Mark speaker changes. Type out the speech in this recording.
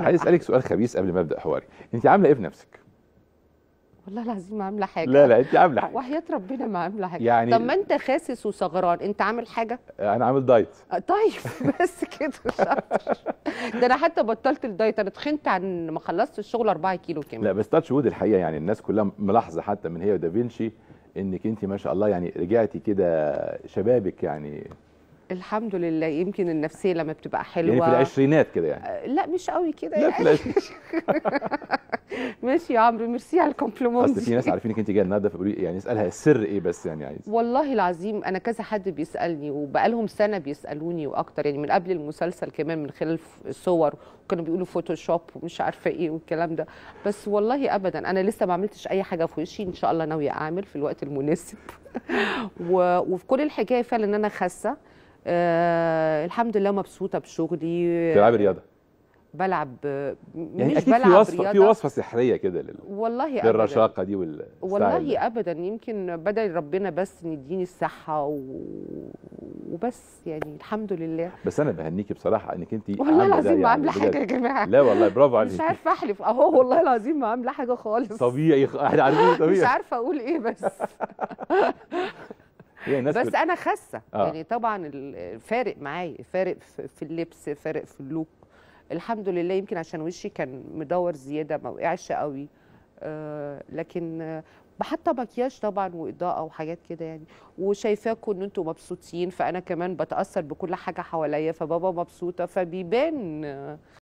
Speaker 1: عايز اسالك سؤال خبيث قبل ما ابدا حواري انت عامله ايه في نفسك
Speaker 2: والله العظيم عامله حاجه لا لا انت عامله حاجه وحياه ربنا ما عامله حاجه يعني طب ما انت خاسس وصغران انت عامل حاجه
Speaker 1: آه، انا عامل دايت
Speaker 2: آه، طيب بس كده ده انا حتى بطلت الدايت انا تخنت عن ما خلصت الشغل 4 كيلو كمان لا
Speaker 1: بس تاتش وود الحقيقه يعني الناس كلها ملاحظه حتى من هي ودافينشي انك انت ما شاء الله يعني رجعتي كده شبابك يعني
Speaker 2: الحمد لله يمكن النفسيه لما بتبقى حلوه يعني في
Speaker 1: العشرينات كده يعني آه،
Speaker 2: لا مش قوي كده لا في يعني.
Speaker 1: العشرينات
Speaker 2: ماشي يا عمرو ميرسي على الكومبلمنت اصل في ناس عارفينك
Speaker 1: انت جايه النهارده فبيقولوا يعني اسالها السر ايه بس يعني عايز
Speaker 2: والله العظيم انا كذا حد بيسالني وبقالهم سنه بيسالوني واكتر يعني من قبل المسلسل كمان من خلال الصور وكانوا بيقولوا فوتوشوب ومش عارفه ايه والكلام ده بس والله ابدا انا لسه ما عملتش اي حاجه في وشي ان شاء الله ناويه اعمل في الوقت المناسب و... وفي كل الحكايه فعلا ان انا خاسه آه الحمد لله مبسوطه بشغلي بتلعب رياضه بلعب يعني مش اكيد بلعب في وصفه رياضة. في وصفه
Speaker 1: سحريه كده لل... والله للرشاقه دي وال والله
Speaker 2: ابدا يمكن بدا ربنا بس يديني الصحه و... وبس يعني الحمد لله
Speaker 1: بس انا بهنيكي بصراحه انك انت والله العظيم ما عامله حاجه يا جماعه لا والله برافو عليكي مش عارفه
Speaker 2: احلف اهو والله العظيم ما عامله حاجه خالص
Speaker 1: طبيعي احنا عارفين طبيعي مش
Speaker 2: عارفه اقول ايه بس
Speaker 1: بس انا خاسه آه. يعني
Speaker 2: طبعا الفارق معايا فارق في اللبس فارق في اللوك الحمد لله يمكن عشان وشي كان مدور زياده ما وقعش قوي آه لكن بحط مكياج طبعا واضاءه وحاجات كده يعني وشايفاكم ان انتم مبسوطين فانا كمان بتاثر بكل حاجه حواليا فبابا مبسوطه فبيبان